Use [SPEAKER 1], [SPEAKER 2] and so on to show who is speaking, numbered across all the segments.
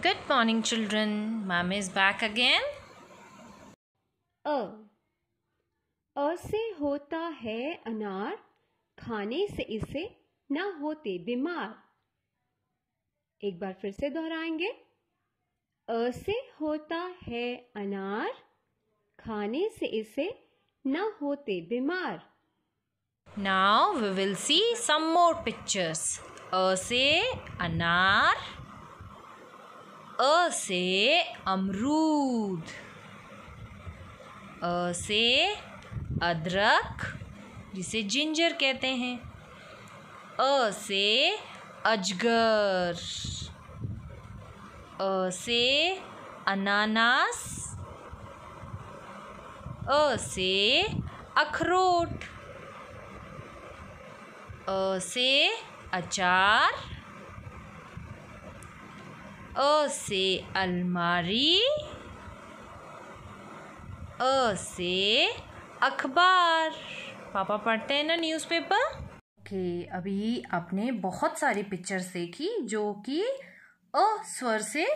[SPEAKER 1] Good morning, children. Mom is back again. अ अ से होता है अनार खाने से इसे ना होते बीमार एक बार फिर से दोहराएंगे अ से होता है अनार खाने से इसे ना होते बीमार now we will see some more pictures अ से अनार अ से अमरूद अ से अदरक जिसे जिंजर कहते हैं अ से अजगर अ से अनानास अ से अखरोट अ से अचार अ से अलमारी अ से अखबार पापा पढ़ते हैं ना न्यूज़पेपर ओके अभी आपने बहुत सारी पिक्चर्स देखी जो कि अ स्वर से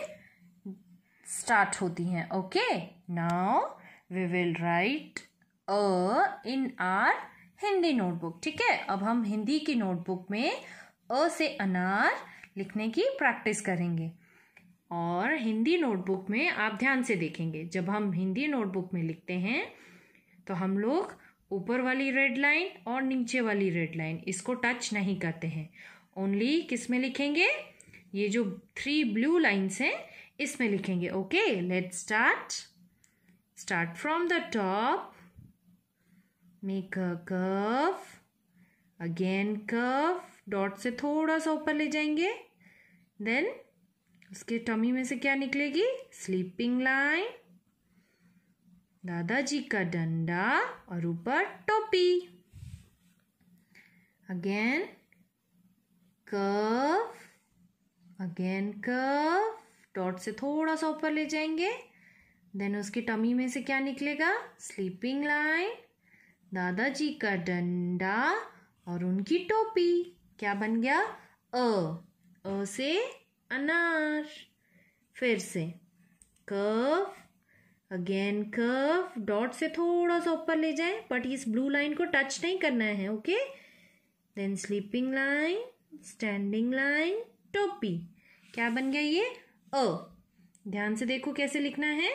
[SPEAKER 1] स्टार्ट होती हैं okay now we will write अ इन आर हिंदी नोटबुक ठीक है अब हम हिंदी की नोटबुक में अ से अनार लिखने की प्रैक्टिस करेंगे और हिंदी नोटबुक में आप ध्यान से देखेंगे जब हम हिंदी नोटबुक में लिखते हैं तो हम लोग ऊपर वाली रेड लाइन और नीचे वाली रेड लाइन इसको टच नहीं करते हैं ओनली किस में लिखेंगे ये जो थ्री ब्लू लाइन्स हैं इसमें लिखेंगे okay let start start from the top make a curve again curve dot से थोड़ा सा ऊपर ले जाएंगे देन उसके टमी में से क्या निकलेगी स्लीपिंग लाइन दादाजी का डंडा और ऊपर टोपी again curve again curve dot से थोड़ा सा ऊपर ले जाएंगे देन उसके टमी में से क्या निकलेगा स्लीपिंग लाइन दादाजी का डंडा और उनकी टोपी क्या बन गया अ अ से अनार फिर से कफ अगेन कफ डॉट से थोड़ा सा ऊपर ले जाए बट इस ब्लू लाइन को टच नहीं करना है okay then sleeping line standing line टोपी क्या बन गया ये अ ध्यान से देखो कैसे लिखना है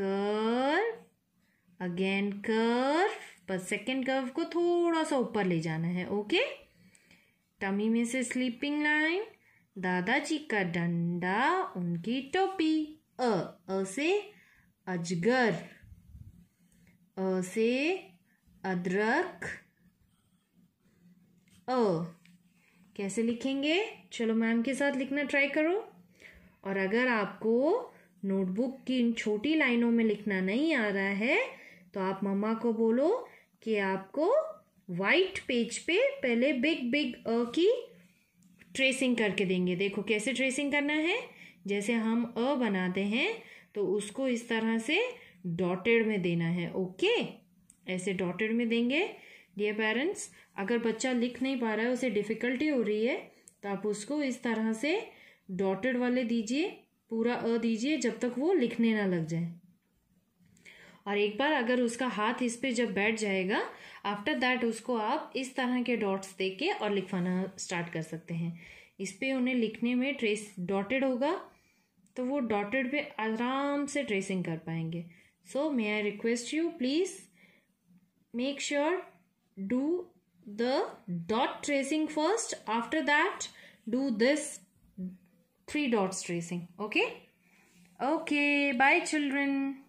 [SPEAKER 1] कर अगेन कर पर सेकेंड कर्व को थोड़ा सा ऊपर ले जाना है ओके टमी में से स्लीपिंग लाइन दादाजी का डंडा उनकी टोपी अ अ से अजगर अ से अदरक अ कैसे लिखेंगे चलो मैम के साथ लिखना ट्राई करो और अगर आपको नोटबुक की इन छोटी लाइनों में लिखना नहीं आ रहा है तो आप मम्मा को बोलो कि आपको वाइट पेज पे पहले बिग बिग अ की ट्रेसिंग करके देंगे देखो कैसे ट्रेसिंग करना है जैसे हम अ बनाते हैं तो उसको इस तरह से डॉटेड में देना है ओके ऐसे डॉटेड में देंगे डियर पेरेंट्स अगर बच्चा लिख नहीं पा रहा है उसे डिफ़िकल्टी हो रही है तो आप उसको इस तरह से डॉटेड वाले दीजिए पूरा अ दीजिए जब तक वो लिखने ना लग जाए और एक बार अगर उसका हाथ इस पर जब बैठ जाएगा आफ्टर दैट उसको आप इस तरह के डॉट्स दे के और लिखवाना स्टार्ट कर सकते हैं इस पर उन्हें लिखने में ट्रेस डॉटेड होगा तो वो डॉटेड पे आराम से ट्रेसिंग कर पाएंगे so may I request you please make sure do the dot tracing first after that do this three dots tracing okay okay bye children